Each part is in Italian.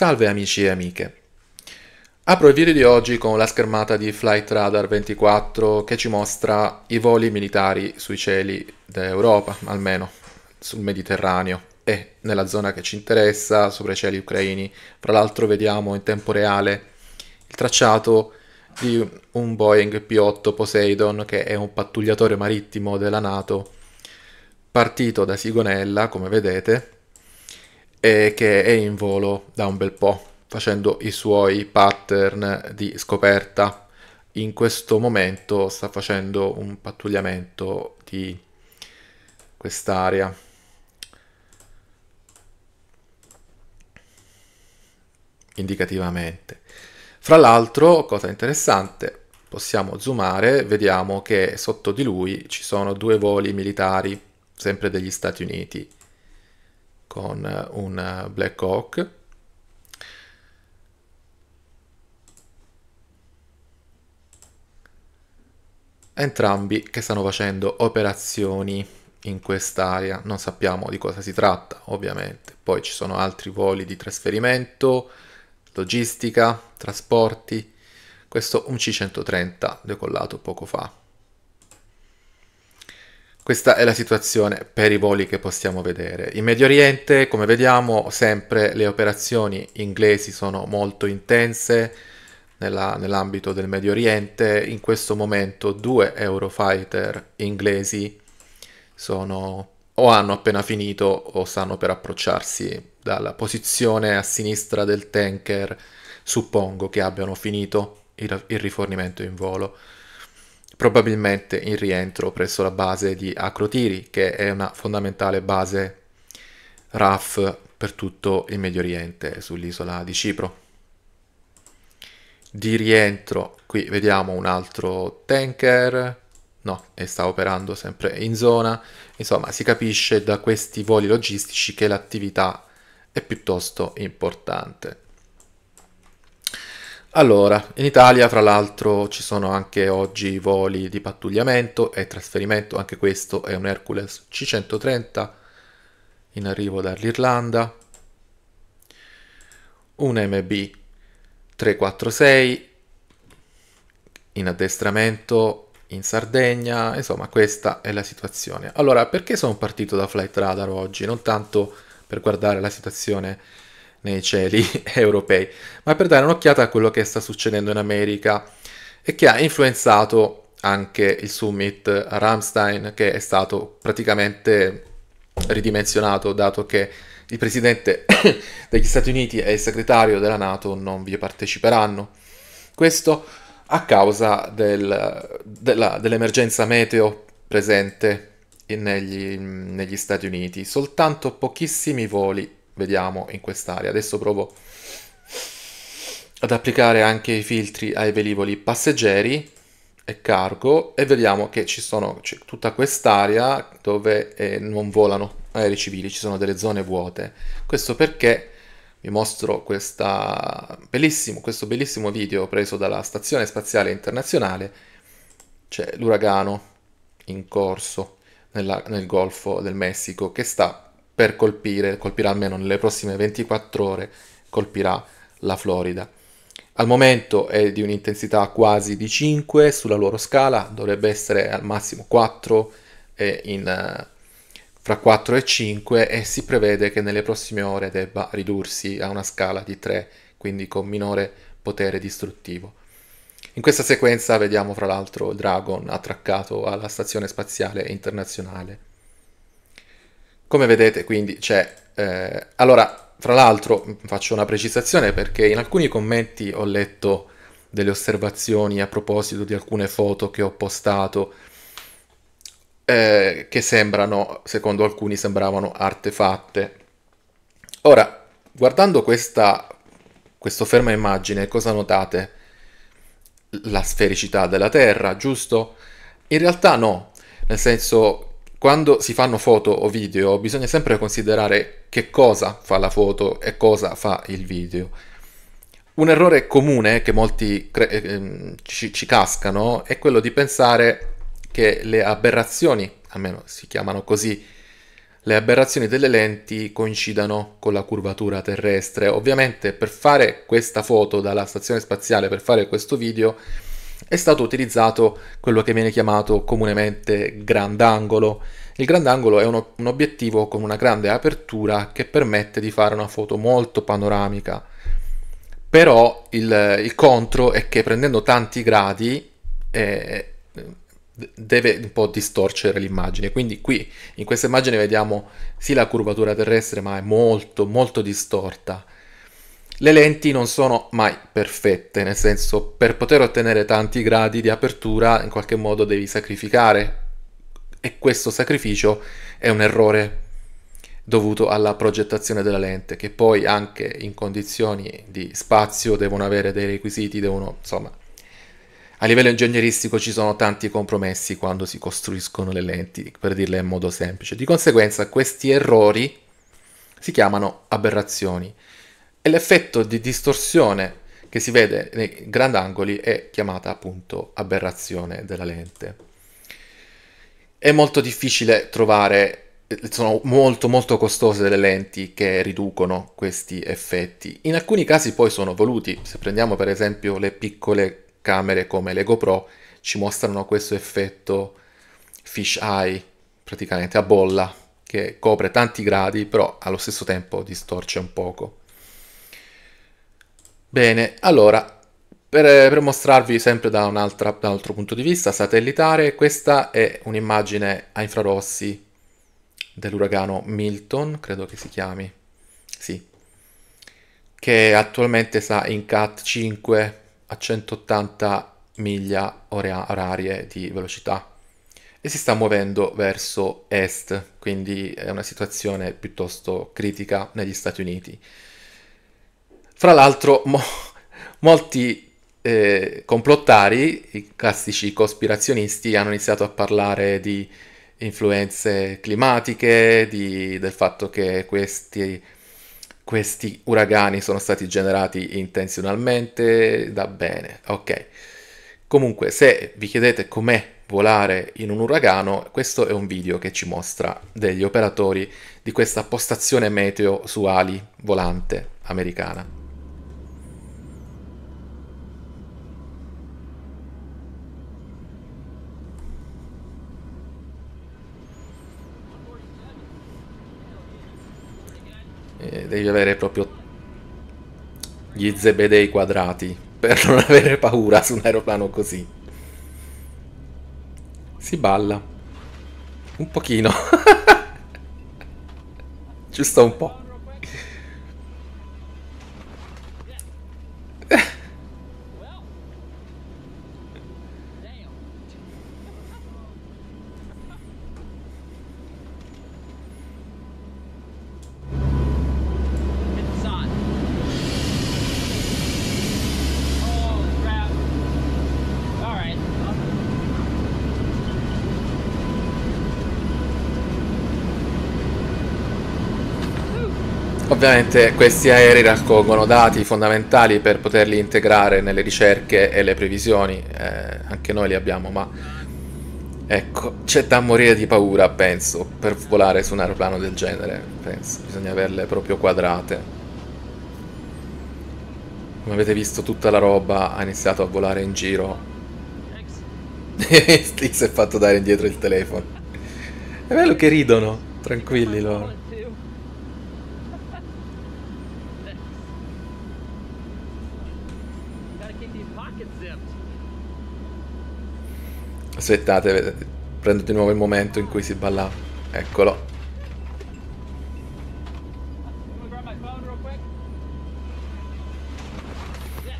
Salve amici e amiche. Apro il video di oggi con la schermata di Flight Radar 24 che ci mostra i voli militari sui cieli d'Europa, almeno sul Mediterraneo e nella zona che ci interessa, sopra i cieli ucraini. Fra l'altro vediamo in tempo reale il tracciato di un Boeing P-8 Poseidon che è un pattugliatore marittimo della Nato partito da Sigonella, come vedete, e che è in volo da un bel po', facendo i suoi pattern di scoperta. In questo momento sta facendo un pattugliamento di quest'area. Indicativamente. Fra l'altro, cosa interessante, possiamo zoomare, vediamo che sotto di lui ci sono due voli militari, sempre degli Stati Uniti, con eh, una eh, Black Hawk entrambi che stanno facendo operazioni in quest'area, non sappiamo di cosa si tratta ovviamente, poi ci sono altri voli di trasferimento, logistica, trasporti, questo un C-130 decollato poco fa. Questa è la situazione per i voli che possiamo vedere. In Medio Oriente, come vediamo, sempre le operazioni inglesi sono molto intense nell'ambito del Medio Oriente. In questo momento due Eurofighter inglesi sono o hanno appena finito o stanno per approcciarsi dalla posizione a sinistra del tanker. Suppongo che abbiano finito il, il rifornimento in volo probabilmente in rientro presso la base di Acrotiri, che è una fondamentale base RAF per tutto il Medio Oriente, sull'isola di Cipro. Di rientro, qui vediamo un altro tanker, no, e sta operando sempre in zona. Insomma, si capisce da questi voli logistici che l'attività è piuttosto importante. Allora, in Italia fra l'altro ci sono anche oggi voli di pattugliamento e trasferimento, anche questo è un Hercules C130 in arrivo dall'Irlanda, un MB 346 in addestramento in Sardegna, insomma questa è la situazione. Allora, perché sono partito da Flight Radar oggi? Non tanto per guardare la situazione nei cieli europei, ma per dare un'occhiata a quello che sta succedendo in America e che ha influenzato anche il summit Ramstein che è stato praticamente ridimensionato dato che il presidente degli Stati Uniti e il segretario della Nato non vi parteciperanno. Questo a causa del, della, dell'emergenza meteo presente negli, negli Stati Uniti. Soltanto pochissimi voli vediamo in quest'area. Adesso provo ad applicare anche i filtri ai velivoli passeggeri e cargo e vediamo che ci sono tutta quest'area dove eh, non volano aerei civili, ci sono delle zone vuote. Questo perché vi mostro bellissimo, questo bellissimo video preso dalla Stazione Spaziale Internazionale, c'è l'uragano in corso nella, nel Golfo del Messico che sta per colpire, colpirà almeno nelle prossime 24 ore, colpirà la Florida. Al momento è di un'intensità quasi di 5 sulla loro scala, dovrebbe essere al massimo 4 eh, eh, e in, fra 4 e 5 e si prevede che nelle prossime ore debba ridursi a una scala di 3, quindi con minore potere distruttivo. In questa sequenza vediamo fra l'altro Dragon attraccato alla Stazione Spaziale Internazionale. Come vedete quindi c'è... Eh, allora, fra l'altro faccio una precisazione perché in alcuni commenti ho letto delle osservazioni a proposito di alcune foto che ho postato eh, che sembrano, secondo alcuni, sembravano artefatte. Ora, guardando questa, questo ferma immagine, cosa notate? La sfericità della Terra, giusto? In realtà no, nel senso quando si fanno foto o video bisogna sempre considerare che cosa fa la foto e cosa fa il video. Un errore comune che molti cre- eh, ehm, ci, ci cascano è quello di pensare che le aberrazioni, almeno si chiamano così, le aberrazioni delle lenti coincidano con la curvatura terrestre. Ovviamente per fare questa foto dalla stazione spaziale, per fare questo video, è stato utilizzato quello che viene chiamato comunemente grandangolo. Il grandangolo è uno, un obiettivo con una grande apertura che permette di fare una foto molto panoramica. Però il, il contro è che prendendo tanti gradi eh, deve un po' distorcere l'immagine. Quindi qui in questa immagine vediamo sì la curvatura terrestre ma è molto molto distorta le lenti non sono mai perfette, nel senso per poter ottenere tanti gradi di apertura in qualche modo devi sacrificare e questo sacrificio è un errore dovuto alla progettazione della lente che poi anche in condizioni di spazio devono avere dei requisiti, devono insomma a livello ingegneristico ci sono tanti compromessi quando si costruiscono le lenti, per dirle in modo semplice. Di conseguenza questi errori si chiamano aberrazioni e l'effetto di distorsione che si vede nei grandangoli è chiamata appunto aberrazione della lente. È molto difficile trovare, sono molto molto costose delle lenti che riducono questi effetti. In alcuni casi poi sono voluti, se prendiamo per esempio le piccole camere come le GoPro ci mostrano questo effetto fish eye, praticamente a bolla, che copre tanti gradi però allo stesso tempo distorce un poco. Bene, allora, per, per mostrarvi sempre da un, da un altro punto di vista satellitare, questa è un'immagine a infrarossi dell'uragano Milton, credo che si chiami, sì, che attualmente sta in CAT 5 a 180 miglia orarie di velocità e si sta muovendo verso est, quindi è una situazione piuttosto critica negli Stati Uniti. Fra l'altro, mo- molti eh, complottari, i classici cospirazionisti, hanno iniziato a parlare di influenze climatiche, di, del fatto che questi, questi uragani sono stati generati intenzionalmente da bene. Ok. Comunque, se vi chiedete com'è volare in un uragano, questo è un video che ci mostra degli operatori di questa postazione meteo su ali volante americana. eh, devi avere proprio gli zebedei quadrati per non avere paura su un aeroplano così. Si balla. Un pochino. Giusto un po'. Ovviamente questi aerei raccolgono dati fondamentali per poterli integrare nelle ricerche e le previsioni, eh, anche noi li abbiamo, ma ecco, c'è da morire di paura, penso, per volare su un aeroplano del genere, penso, bisogna averle proprio quadrate. Come avete visto tutta la roba ha iniziato a volare in giro. Stix è fatto dare indietro il telefono. È bello che ridono, tranquilli loro. Aspettate, prendo di nuovo il momento in cui si ballava. Eccolo.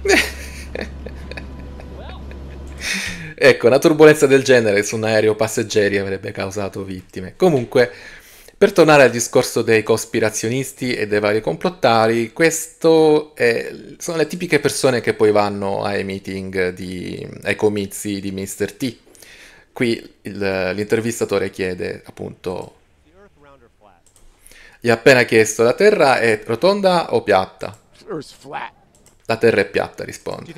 ecco, una turbolenza del genere su un aereo passeggeri avrebbe causato vittime. Comunque, per tornare al discorso dei cospirazionisti e dei vari complottari, queste sono le tipiche persone che poi vanno ai meeting, di, ai comizi di Mr. T Qui il, l'intervistatore chiede appunto gli ha appena chiesto la Terra è rotonda o piatta? La Terra è piatta, risponde.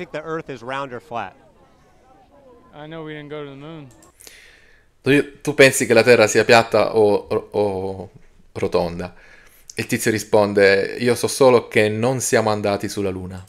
Tu, pensi che la Terra sia piatta o, o, o rotonda? E il tizio risponde, io so solo che non siamo andati sulla Luna.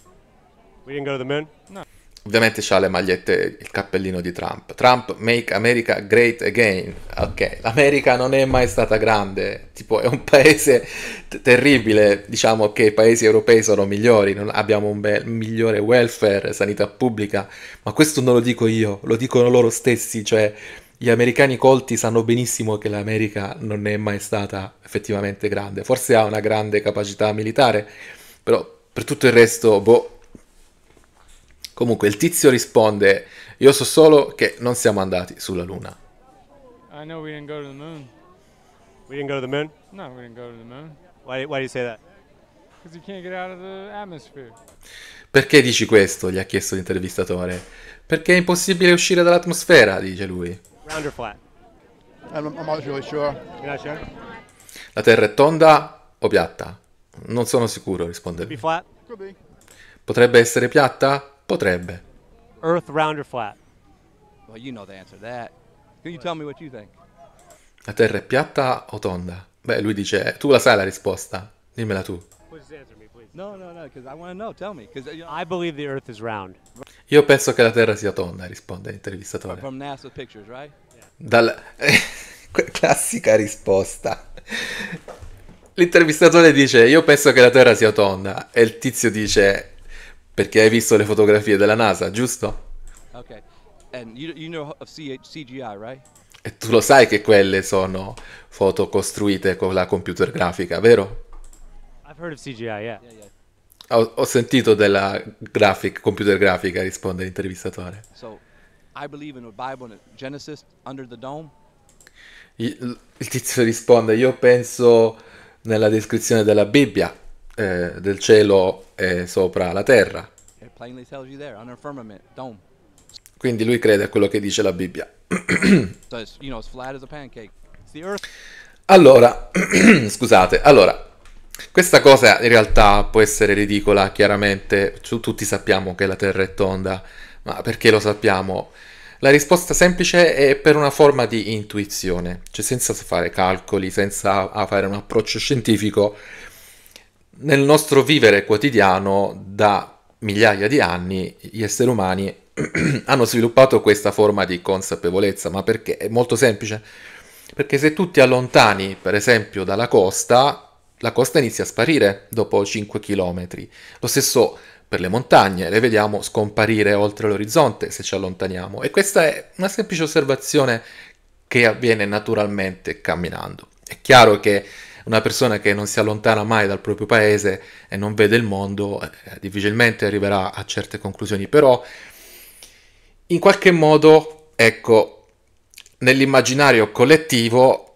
No. Ovviamente c'ha le magliette, il cappellino di Trump. Trump make America great again. Ok, l'America non è mai stata grande, tipo è un paese t- terribile, diciamo che i paesi europei sono migliori, abbiamo un be- migliore welfare, sanità pubblica, ma questo non lo dico io, lo dicono loro stessi, cioè gli americani colti sanno benissimo che l'America non è mai stata effettivamente grande, forse ha una grande capacità militare, però per tutto il resto, boh, Comunque il tizio risponde, io so solo che non siamo andati sulla Luna. I know we didn't go to the moon. We didn't go to the moon? No, we didn't go to the moon. Why, why do you say that? Because you can't get out of the atmosphere. Perché dici questo? gli ha chiesto l'intervistatore. Perché è impossibile uscire dall'atmosfera, dice lui. Round or flat? I'm, I'm not really sure. You're not sure? La Terra è tonda o piatta? Non sono sicuro, risponde lui. Potrebbe essere piatta? Potrebbe. Earth round or flat? Well, you know the answer to that. Can you tell me what you think? La Terra è piatta o tonda? Beh, lui dice, tu la sai la risposta. Dimmela tu. No, no, no, because I want to know. Tell me. Because you know, I believe the Earth is round. Io penso che la Terra sia tonda, risponde l'intervistatore. From NASA pictures, right? Dal... Classica risposta. L'intervistatore dice, io penso che la Terra sia tonda. E il tizio dice, perché hai visto le fotografie della NASA, giusto? Okay. You, you know CGI, right? E tu lo sai che quelle sono foto costruite con la computer grafica, vero? CGI, yeah. Yeah, yeah. Ho, ho, sentito della graphic, computer grafica, risponde l'intervistatore. So, in Genesis, il, il tizio risponde, io penso nella descrizione della Bibbia, eh, del cielo è sopra la terra. Quindi lui crede a quello che dice la Bibbia. allora, scusate, allora, questa cosa in realtà può essere ridicola, chiaramente, tutti sappiamo che la Terra è tonda, ma perché lo sappiamo? La risposta semplice è per una forma di intuizione, cioè senza fare calcoli, senza fare un approccio scientifico, nel nostro vivere quotidiano da migliaia di anni gli esseri umani hanno sviluppato questa forma di consapevolezza, ma perché è molto semplice? Perché se tu ti allontani, per esempio, dalla costa, la costa inizia a sparire dopo 5 km. Lo stesso per le montagne, le vediamo scomparire oltre l'orizzonte se ci allontaniamo. E questa è una semplice osservazione che avviene naturalmente camminando. È chiaro che una persona che non si allontana mai dal proprio paese e non vede il mondo eh, difficilmente arriverà a certe conclusioni, però in qualche modo, ecco, nell'immaginario collettivo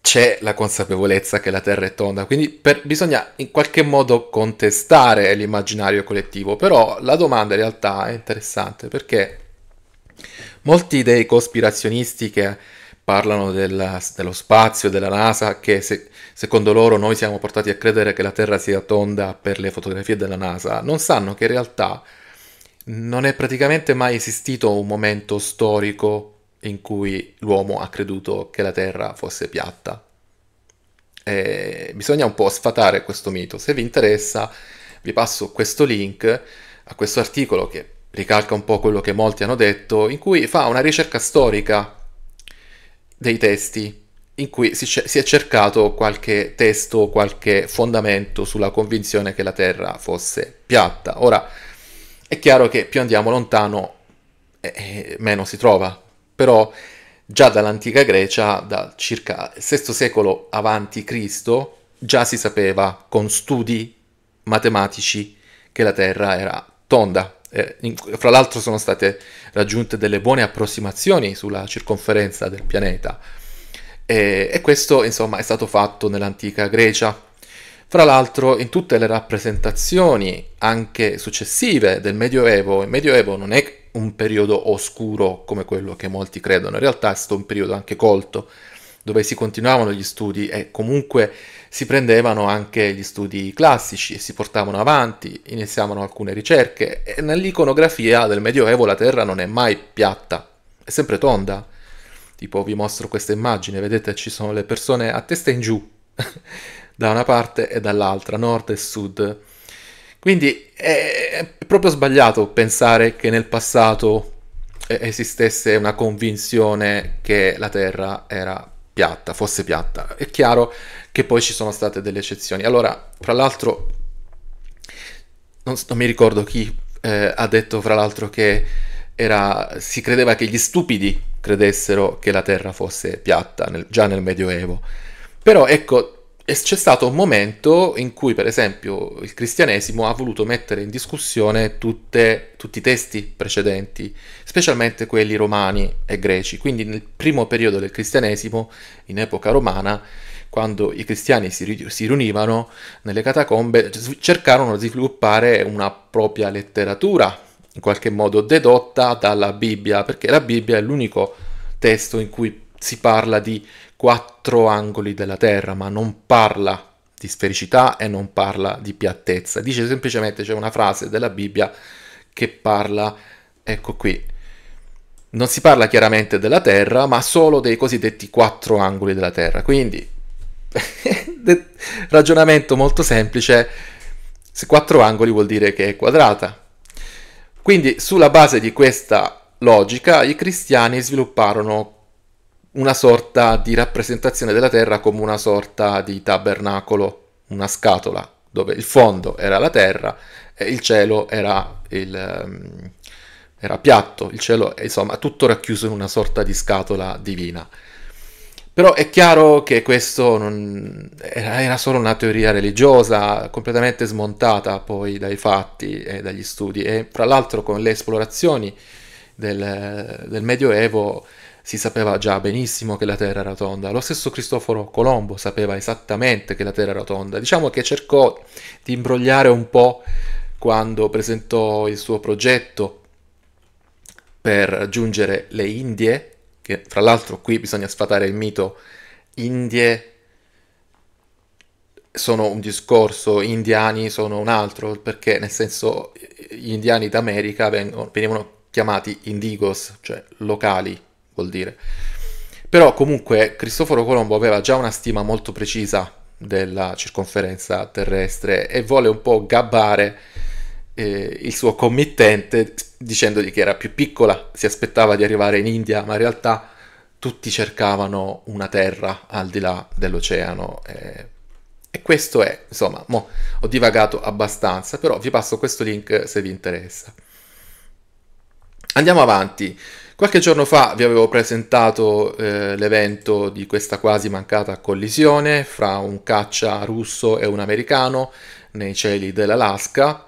c'è la consapevolezza che la Terra è tonda, quindi per, bisogna in qualche modo contestare l'immaginario collettivo, però la domanda in realtà è interessante perché molti dei cospirazionisti che parlano della, dello spazio, della NASA, che se, secondo loro noi siamo portati a credere che la Terra sia tonda per le fotografie della NASA, non sanno che in realtà non è praticamente mai esistito un momento storico in cui l'uomo ha creduto che la Terra fosse piatta. E bisogna un po' sfatare questo mito. Se vi interessa, vi passo questo link a questo articolo che ricalca un po' quello che molti hanno detto, in cui fa una ricerca storica dei testi in cui si, si, è cercato qualche testo, qualche fondamento sulla convinzione che la Terra fosse piatta. Ora, è chiaro che più andiamo lontano, eh, eh meno si trova, però già dall'antica Grecia, da circa il VI secolo avanti Cristo, già si sapeva con studi matematici che la Terra era tonda. Eh, in, fra l'altro sono state raggiunte delle buone approssimazioni sulla circonferenza del pianeta e, e questo insomma è stato fatto nell'antica Grecia. Fra l'altro in tutte le rappresentazioni anche successive del Medioevo, il Medioevo non è un periodo oscuro come quello che molti credono, in realtà è stato un periodo anche colto, dove si continuavano gli studi e comunque si prendevano anche gli studi classici e si portavano avanti, iniziavano alcune ricerche e nell'iconografia del Medioevo la Terra non è mai piatta, è sempre tonda. Tipo vi mostro questa immagine, vedete ci sono le persone a testa in giù da una parte e dall'altra, nord e sud. Quindi è proprio sbagliato pensare che nel passato eh, esistesse una convinzione che la Terra era piatta, fosse piatta. È chiaro che poi ci sono state delle eccezioni. Allora, fra l'altro, non, non mi ricordo chi eh, ha detto, fra l'altro, che era, si credeva che gli stupidi credessero che la Terra fosse piatta nel, già nel Medioevo. Però ecco, e c'è stato un momento in cui, per esempio, il cristianesimo ha voluto mettere in discussione tutte, tutti i testi precedenti, specialmente quelli romani e greci. Quindi nel primo periodo del cristianesimo, in epoca romana, quando i cristiani si, si riunivano nelle catacombe, cercarono di sviluppare una propria letteratura, in qualche modo dedotta dalla Bibbia, perché la Bibbia è l'unico testo in cui si parla di quattro angoli della Terra, ma non parla di sfericità e non parla di piattezza. Dice semplicemente c'è una frase della Bibbia che parla, ecco qui, non si parla chiaramente della Terra, ma solo dei cosiddetti quattro angoli della Terra. Quindi, ragionamento molto semplice, se quattro angoli vuol dire che è quadrata. Quindi, sulla base di questa logica, i cristiani svilupparono una sorta di rappresentazione della terra come una sorta di tabernacolo, una scatola, dove il fondo era la terra e il cielo era, il, ehm, era piatto, il cielo insomma tutto racchiuso in una sorta di scatola divina. Però è chiaro che questo non, era solo una teoria religiosa, completamente smontata poi dai fatti e dagli studi. E fra l'altro con le esplorazioni del, del Medioevo si sapeva già benissimo che la Terra era rotonda, lo stesso Cristoforo Colombo sapeva esattamente che la Terra era rotonda, diciamo che cercò di imbrogliare un po' quando presentò il suo progetto per raggiungere le Indie, che fra l'altro qui bisogna sfatare il mito Indie sono un discorso, indiani sono un altro, perché nel senso gli indiani d'America venivano chiamati indigos, cioè locali, vuol dire. Però comunque Cristoforo Colombo aveva già una stima molto precisa della circonferenza terrestre e vuole un po' gabbare eh, il suo committente dicendogli che era più piccola, si aspettava di arrivare in India, ma in realtà tutti cercavano una terra al di là dell'oceano. Eh. E questo è, insomma, mo ho divagato abbastanza, però vi passo questo link se vi interessa. Andiamo avanti. Qualche giorno fa vi avevo presentato eh, l'evento di questa quasi mancata collisione fra un caccia russo e un americano nei cieli dell'Alaska.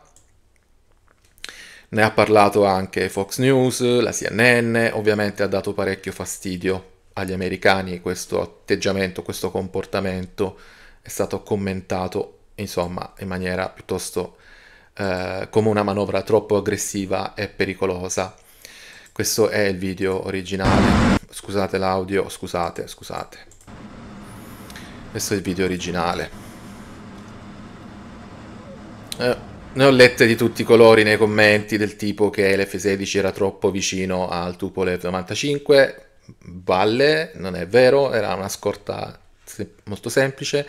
Ne ha parlato anche Fox News, la CNN, ovviamente ha dato parecchio fastidio agli americani questo atteggiamento, questo comportamento, è stato commentato insomma in maniera piuttosto eh, come una manovra troppo aggressiva e pericolosa. Questo è il video originale. Scusate l'audio, scusate, scusate. Questo è il video originale. Eh, ne ho lette di tutti i colori nei commenti del tipo che l'F16 era troppo vicino al Tupolev 95. Balle, non è vero, era una scorta se molto semplice.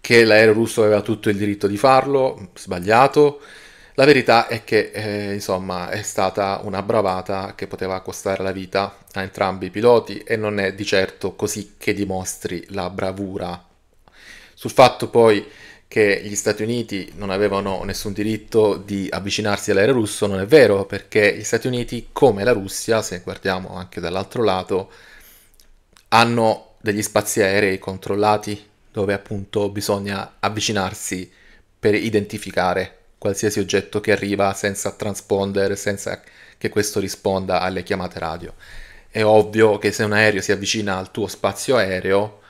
Che l'aereo russo aveva tutto il diritto di farlo, sbagliato la verità è che, eh, insomma, è stata una bravata che poteva costare la vita a entrambi i piloti e non è di certo così che dimostri la bravura. Sul fatto poi che gli Stati Uniti non avevano nessun diritto di avvicinarsi all'aereo russo non è vero, perché gli Stati Uniti, come la Russia, se guardiamo anche dall'altro lato, hanno degli spazi aerei controllati dove appunto bisogna avvicinarsi per identificare qualsiasi oggetto che arriva senza transponder, senza che questo risponda alle chiamate radio. È ovvio che se un aereo si avvicina al tuo spazio aereo,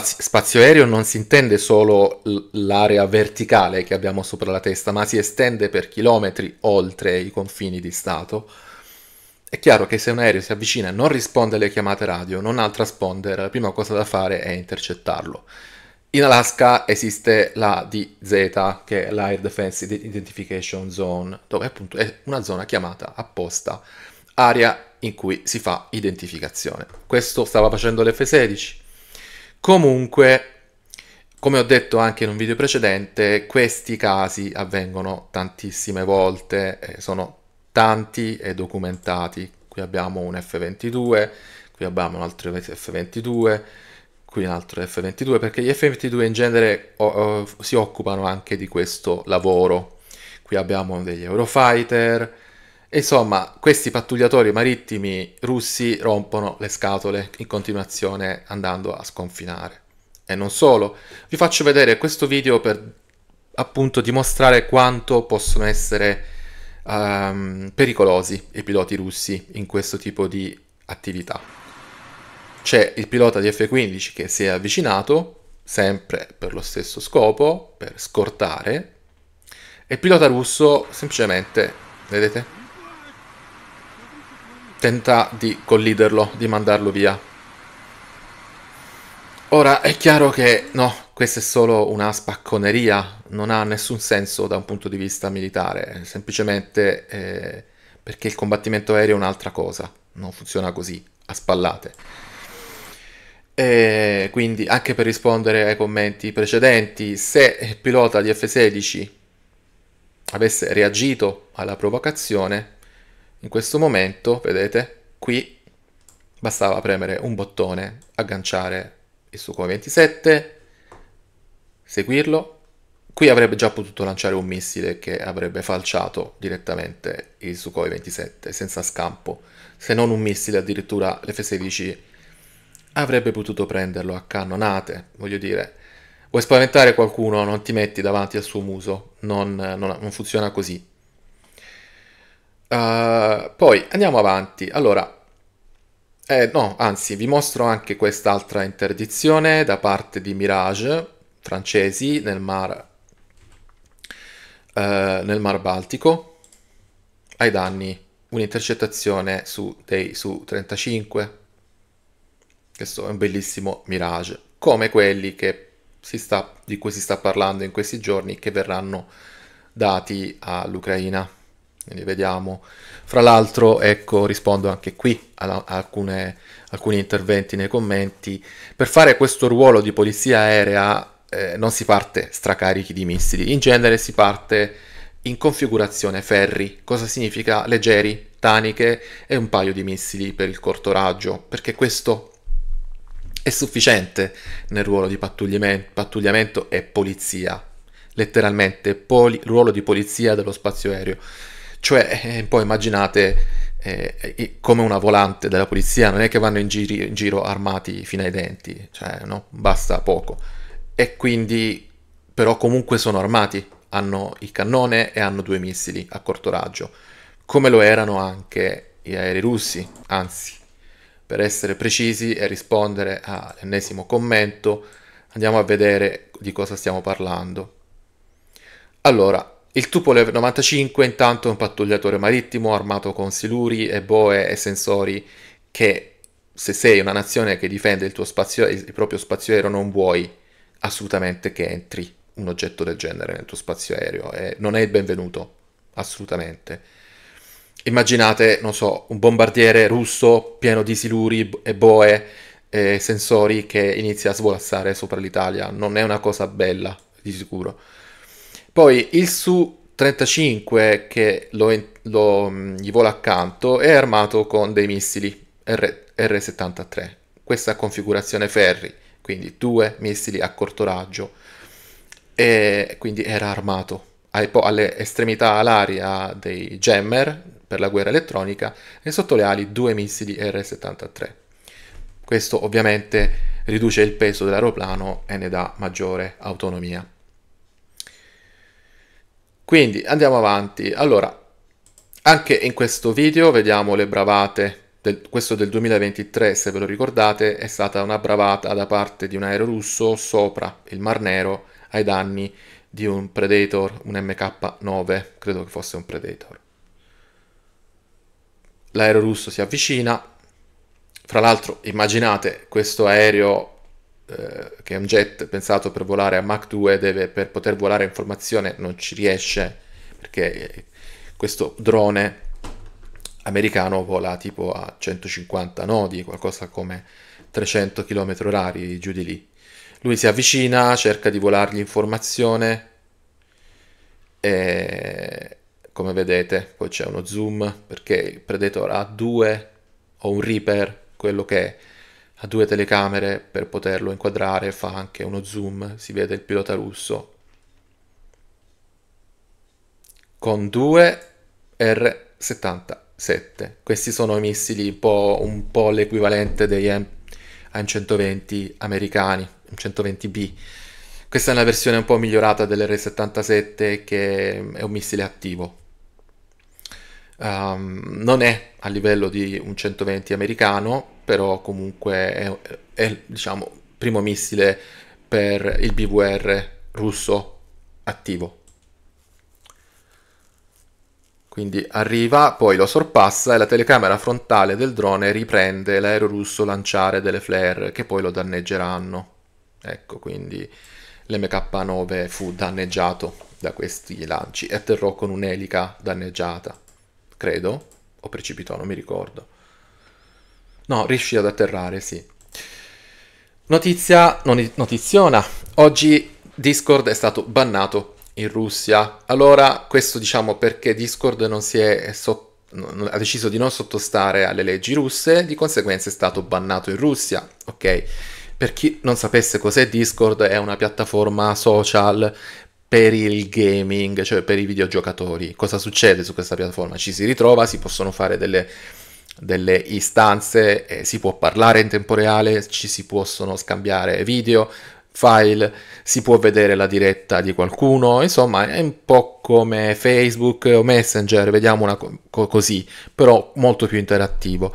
spazio aereo non si intende solo l'area verticale che abbiamo sopra la testa, ma si estende per chilometri oltre i confini di Stato. È chiaro che se un aereo si avvicina e non risponde alle chiamate radio, non ha il transponder, la prima cosa da fare è intercettarlo. In Alaska esiste la DZ, che è l'Air Defense Identification Zone, dove appunto è una zona chiamata apposta area in cui si fa identificazione. Questo stava facendo l'F-16. Comunque, come ho detto anche in un video precedente, questi casi avvengono tantissime volte, eh, sono tanti e documentati. Qui abbiamo un F-22, qui abbiamo un altro F-22, qui un altro F22 perché gli F22 in genere oh, oh, si occupano anche di questo lavoro. Qui abbiamo degli Eurofighter, insomma questi pattugliatori marittimi russi rompono le scatole in continuazione andando a sconfinare. E non solo, vi faccio vedere questo video per appunto dimostrare quanto possono essere um, pericolosi i piloti russi in questo tipo di attività c'è il pilota di F-15 che si è avvicinato, sempre per lo stesso scopo, per scortare, e il pilota russo semplicemente, vedete, tenta di colliderlo, di mandarlo via. Ora è chiaro che no, questa è solo una spacconeria, non ha nessun senso da un punto di vista militare, semplicemente eh, perché il combattimento aereo è un'altra cosa, non funziona così, a spallate. E eh, quindi anche per rispondere ai commenti precedenti, se il pilota di F-16 avesse reagito alla provocazione, in questo momento, vedete, qui bastava premere un bottone, agganciare il Sukhoi 27, seguirlo. Qui avrebbe già potuto lanciare un missile che avrebbe falciato direttamente il Sukhoi 27 senza scampo, se non un missile addirittura l'F-16 avrebbe potuto prenderlo a cannonate, voglio dire. Vuoi spaventare qualcuno, non ti metti davanti al suo muso, non, non, non funziona così. Uh, poi andiamo avanti. Allora, eh, no, anzi, vi mostro anche quest'altra interdizione da parte di Mirage, francesi, nel mar, uh, nel mar Baltico, ai danni. Un'intercettazione su, dei, su 35 questo è un bellissimo mirage, come quelli sta, di cui si sta parlando in questi giorni che verranno dati all'Ucraina. Quindi vediamo. Fra l'altro, ecco, rispondo anche qui a, alcune, alcuni interventi nei commenti. Per fare questo ruolo di polizia aerea eh, non si parte stracarichi di missili, in genere si parte in configurazione ferri, cosa significa leggeri, taniche e un paio di missili per il corto raggio, perché questo è sufficiente nel ruolo di pattugliamento e polizia, letteralmente poli, ruolo di polizia dello spazio aereo. Cioè, eh, poi immaginate eh, come una volante della polizia, non è che vanno in, giri, in giro armati fino ai denti, cioè, no? basta poco. E quindi, però comunque sono armati, hanno il cannone e hanno due missili a corto raggio, come lo erano anche gli aerei russi, anzi per essere precisi e rispondere all'ennesimo commento, andiamo a vedere di cosa stiamo parlando. Allora, il Tupolev 95 intanto è un pattugliatore marittimo armato con siluri e boe e sensori che se sei una nazione che difende il, spazio, il proprio spazio aereo non vuoi assolutamente che entri un oggetto del genere nel tuo spazio aereo e non è benvenuto assolutamente immaginate, non so, un bombardiere russo pieno di siluri e boe e sensori che inizia a svolazzare sopra l'Italia. Non è una cosa bella, di sicuro. Poi il Su-35 che lo, lo, mm, gli vola accanto è armato con dei missili R- R-73. Questa configurazione ferri, quindi due missili a corto raggio. E quindi era armato alle estremità alari dei jammer, per la guerra elettronica e sotto le ali due missili R-73. Questo ovviamente riduce il peso dell'aeroplano e ne dà maggiore autonomia. Quindi andiamo avanti. Allora, anche in questo video vediamo le bravate, del, questo del 2023 se ve lo ricordate, è stata una bravata da parte di un aereo russo sopra il Mar Nero ai danni di un Predator, un MK9, credo che fosse un Predator l'aereo russo si avvicina, fra l'altro immaginate questo aereo eh, che è un jet pensato per volare a Mach 2 deve, per poter volare in formazione non ci riesce perché eh, questo drone americano vola tipo a 150 nodi, qualcosa come 300 km h giù di lì. Lui si avvicina, cerca di volargli in formazione e come vedete, poi c'è uno zoom perché il Predator ha due o un Reaper, quello che è, ha due telecamere per poterlo inquadrare, fa anche uno zoom, si vede il pilota russo con due R77. Questi sono i missili un po', un po l'equivalente degli AM120 americani, M120B. Questa è una versione un po' migliorata dell'R77 che è un missile attivo. Um, non è a livello di un 120 americano, però comunque è, è diciamo, primo missile per il BVR russo attivo. Quindi arriva, poi lo sorpassa e la telecamera frontale del drone riprende l'aereo russo lanciare delle flare che poi lo danneggeranno. Ecco, quindi l'MK9 fu danneggiato da questi lanci e atterrò con un'elica danneggiata credo, o precipitò, non mi ricordo. No, riuscì ad atterrare, sì. Notizia, non notiziona, oggi Discord è stato bannato in Russia. Allora, questo diciamo perché Discord non si è sotto ha deciso di non sottostare alle leggi russe, di conseguenza è stato bannato in Russia, ok? Per chi non sapesse cos'è Discord, è una piattaforma social per il gaming, cioè per i videogiocatori. Cosa succede su questa piattaforma? Ci si ritrova, si possono fare delle, delle istanze, eh, si può parlare in tempo reale, ci si possono scambiare video, file, si può vedere la diretta di qualcuno, insomma è un po' come Facebook o Messenger, vediamo una co- così, però molto più interattivo.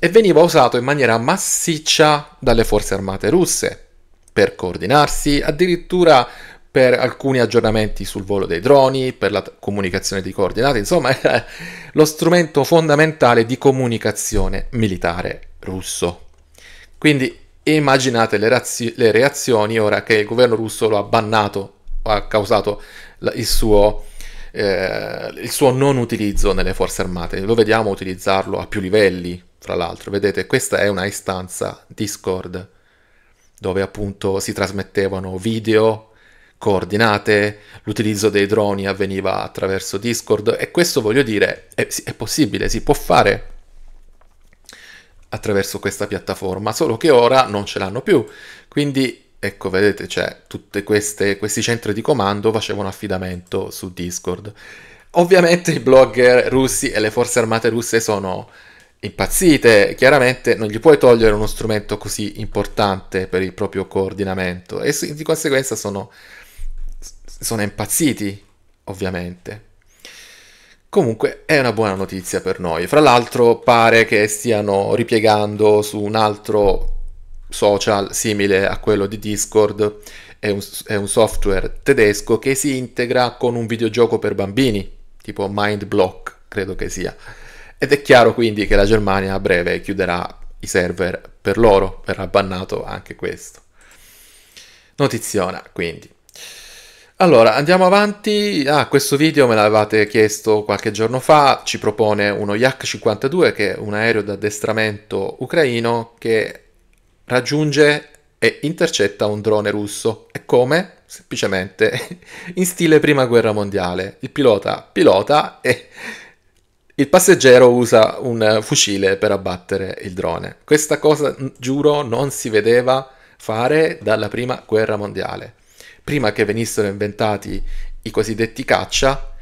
E veniva usato in maniera massiccia dalle forze armate russe per coordinarsi, addirittura per alcuni aggiornamenti sul volo dei droni, per la comunicazione di coordinate, insomma è lo strumento fondamentale di comunicazione militare russo. Quindi immaginate le, razio- le reazioni ora che il governo russo lo ha bannato, ha causato il suo, eh, il suo non utilizzo nelle forze armate. Lo vediamo utilizzarlo a più livelli, fra l'altro. Vedete, questa è una istanza Discord dove appunto si trasmettevano video coordinate, l'utilizzo dei droni avveniva attraverso Discord e questo voglio dire è, è possibile, si può fare attraverso questa piattaforma, solo che ora non ce l'hanno più. Quindi ecco, vedete, cioè, tutti questi centri di comando facevano affidamento su Discord. Ovviamente i blogger russi e le forze armate russe sono impazzite, chiaramente non gli puoi togliere uno strumento così importante per il proprio coordinamento e di conseguenza sono sono impazziti, ovviamente. Comunque è una buona notizia per noi. Fra l'altro pare che stiano ripiegando su un altro social simile a quello di Discord, è un, è un software tedesco che si integra con un videogioco per bambini, tipo Mind Block, credo che sia. Ed è chiaro quindi che la Germania a breve chiuderà i server per loro, verrà bannato anche questo. Notiziona quindi. Allora, andiamo avanti. Ah, questo video me l'avevate chiesto qualche giorno fa. Ci propone uno Yak-52, che è un aereo d'addestramento ucraino che raggiunge e intercetta un drone russo. E come? Semplicemente in stile Prima Guerra Mondiale. Il pilota pilota e il passeggero usa un fucile per abbattere il drone. Questa cosa, giuro, non si vedeva fare dalla Prima Guerra Mondiale prima che venissero inventati i cosiddetti caccia,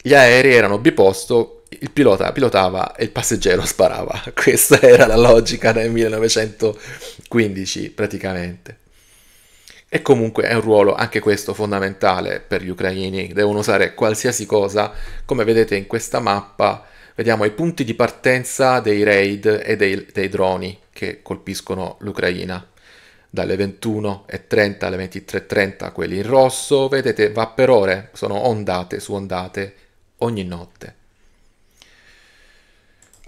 gli aerei erano biposto, il pilota pilotava e il passeggero sparava. Questa era la logica nel 1915 praticamente. E comunque è un ruolo anche questo fondamentale per gli ucraini, devono usare qualsiasi cosa, come vedete in questa mappa vediamo i punti di partenza dei raid e dei, dei droni che colpiscono l'Ucraina dalle 21.30 alle 23.30 quelli in rosso, vedete va per ore, sono ondate su ondate ogni notte.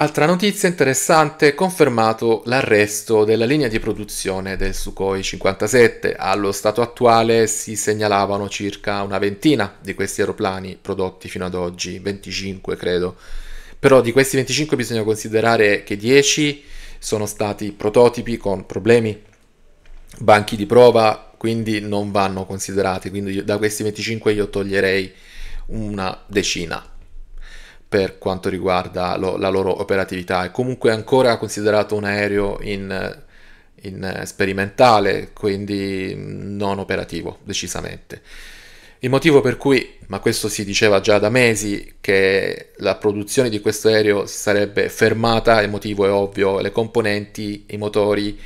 Altra notizia interessante, confermato l'arresto della linea di produzione del Sukhoi 57. Allo stato attuale si segnalavano circa una ventina di questi aeroplani prodotti fino ad oggi, 25 credo. Però di questi 25 bisogna considerare che 10 sono stati prototipi con problemi banchi di prova quindi non vanno considerati, quindi io, da questi 25 io toglierei una decina per quanto riguarda lo, la loro operatività. È comunque ancora considerato un aereo in, in eh, sperimentale, quindi non operativo decisamente. Il motivo per cui, ma questo si diceva già da mesi, che la produzione di questo aereo si sarebbe fermata, il motivo è ovvio, le componenti, i motori,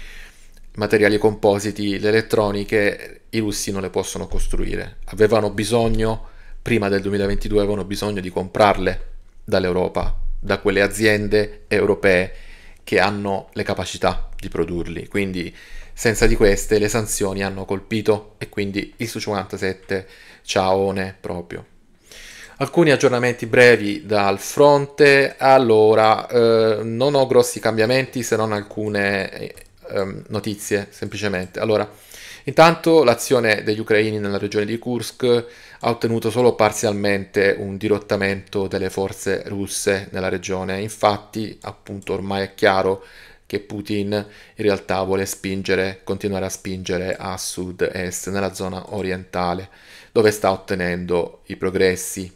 materiali compositi, le elettroniche, i russi non le possono costruire. Avevano bisogno, prima del 2022, avevano bisogno di comprarle dall'Europa, da quelle aziende europee che hanno le capacità di produrli. Quindi senza di queste le sanzioni hanno colpito e quindi il Su-57 ciaone proprio. Alcuni aggiornamenti brevi dal fronte, allora eh, non ho grossi cambiamenti se non alcune eh, ehm, notizie, semplicemente. Allora, intanto l'azione degli ucraini nella regione di Kursk ha ottenuto solo parzialmente un dirottamento delle forze russe nella regione. Infatti, appunto, ormai è chiaro che Putin in realtà vuole spingere, continuare a spingere a sud-est, nella zona orientale, dove sta ottenendo i progressi.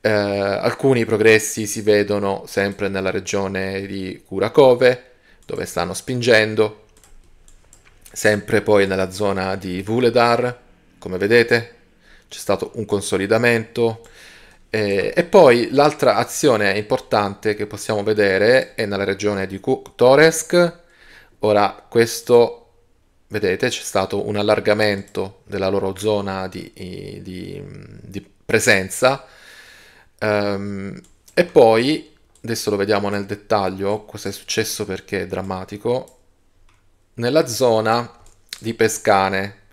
Eh, alcuni progressi si vedono sempre nella regione di Kurakove, dove stanno spingendo, sempre poi nella zona di Vuledar, come vedete c'è stato un consolidamento. Eh, e poi l'altra azione importante che possiamo vedere è nella regione di Toresk. Ora questo, vedete, c'è stato un allargamento della loro zona di, di, di presenza. Um, e poi adesso lo vediamo nel dettaglio cosa è successo perché è drammatico, nella zona di Pescane.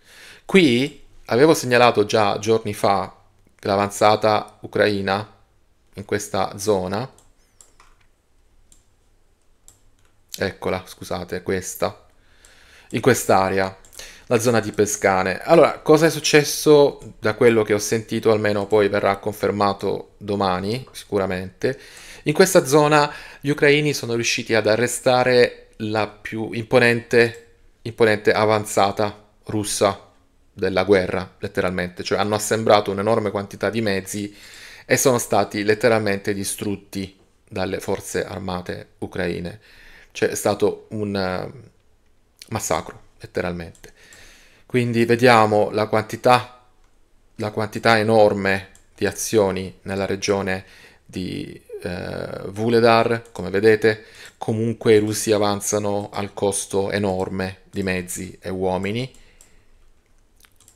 Qui avevo segnalato già giorni fa l'avanzata ucraina in questa zona. Eccola, scusate, questa. In quest'area, la zona di Pescane. Allora, cosa è successo da quello che ho sentito, almeno poi verrà confermato domani, sicuramente in questa zona gli ucraini sono riusciti ad arrestare la più imponente, imponente avanzata russa della guerra, letteralmente, cioè hanno assemblato un'enorme quantità di mezzi e sono stati letteralmente distrutti dalle forze armate ucraine. Cioè è stato un eh, massacro, letteralmente. Quindi vediamo la quantità, la quantità enorme di azioni nella regione di eh, Vuledar, come vedete, comunque i russi avanzano al costo enorme di mezzi e uomini.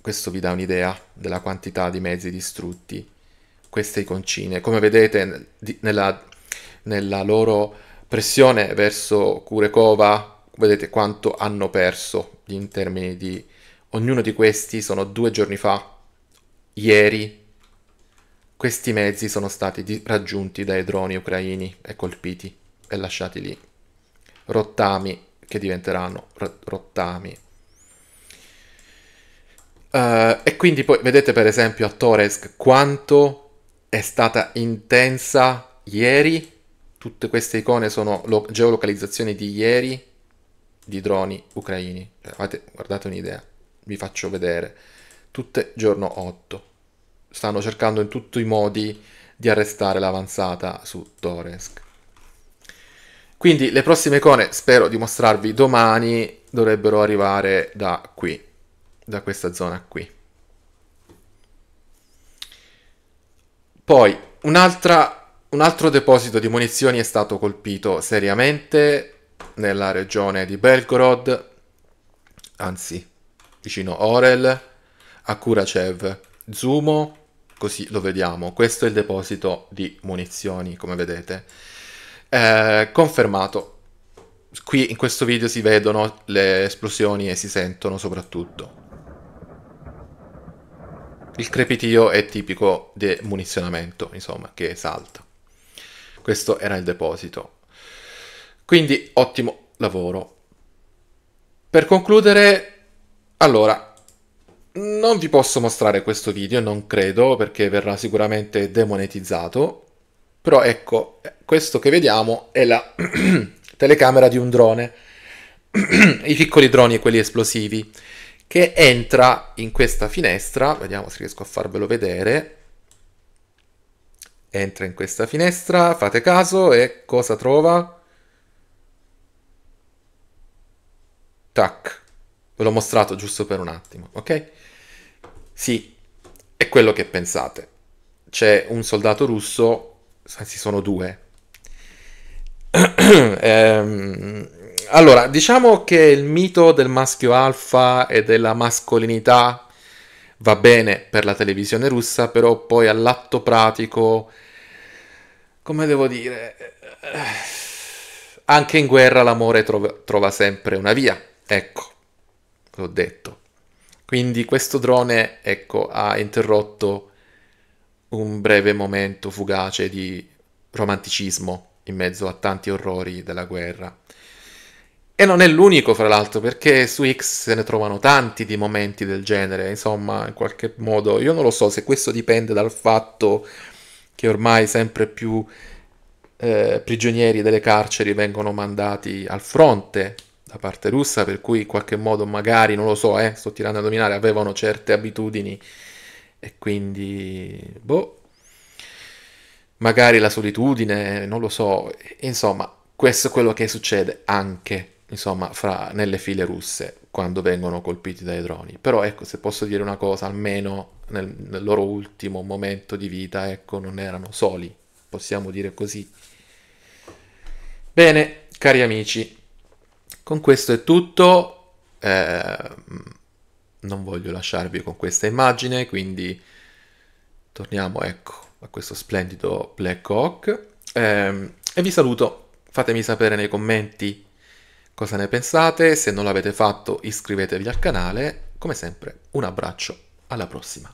Questo vi dà un'idea della quantità di mezzi distrutti. Queste iconcine, come vedete, nella, nella loro pressione verso Kurekova, vedete quanto hanno perso in termini di... Ognuno di questi sono due giorni fa, ieri, questi mezzi sono stati raggiunti dai droni ucraini e colpiti e lasciati lì. Rottami che diventeranno rottami. Uh, e quindi poi vedete per esempio a Torres quanto è stata intensa ieri. Tutte queste icone sono lo- geolocalizzazioni di ieri di droni ucraini. Guardate, eh, guardate un'idea, vi faccio vedere. Tutte giorno 8 stanno cercando in tutti i modi di arrestare l'avanzata su Toresk. Quindi le prossime icone, spero di mostrarvi domani, dovrebbero arrivare da qui, da questa zona qui. Poi, un altro deposito di munizioni è stato colpito seriamente nella regione di Belgorod, anzi, vicino Orel, a Kurachev, Zumo, così lo vediamo. Questo è il deposito di munizioni, come vedete. Eh, confermato. Qui in questo video si vedono le esplosioni e si sentono soprattutto. Il crepitio è tipico di munizionamento, insomma, che salta. Questo era il deposito. Quindi ottimo lavoro. Per concludere, allora, non vi posso mostrare questo video, non credo, perché verrà sicuramente demonetizzato. Però ecco, questo che vediamo è la telecamera di un drone, i piccoli droni e quelli esplosivi, che entra in questa finestra, vediamo se riesco a farvelo vedere, entra in questa finestra, fate caso e cosa trova? Tac, Ve l'ho mostrato giusto per un attimo, ok? Sì, è quello che pensate. C'è un soldato russo, anzi eh, sono due. ehm, allora, diciamo che il mito del maschio alfa e della mascolinità va bene per la televisione russa, però poi all'atto pratico, come devo dire, eh, anche in guerra l'amore trova, trova sempre una via. Ecco l'ho detto. Quindi questo drone, ecco, ha interrotto un breve momento fugace di romanticismo in mezzo a tanti orrori della guerra. E non è l'unico, fra l'altro, perché su X se ne trovano tanti di momenti del genere, insomma, in qualche modo, io non lo so se questo dipende dal fatto che ormai sempre più eh, prigionieri delle carceri vengono mandati al fronte, da parte russa, per cui in qualche modo magari, non lo so, eh, sto tirando a dominare, avevano certe abitudini e quindi, boh, magari la solitudine, non lo so, insomma, questo è quello che succede anche, insomma, fra, nelle file russe quando vengono colpiti dai droni. Però ecco, se posso dire una cosa, almeno nel, nel loro ultimo momento di vita, ecco, non erano soli, possiamo dire così. Bene, cari amici, con questo è tutto, eh, non voglio lasciarvi con questa immagine, quindi torniamo ecco, a questo splendido Black Hawk eh, e vi saluto, fatemi sapere nei commenti cosa ne pensate, se non l'avete fatto iscrivetevi al canale, come sempre un abbraccio, alla prossima!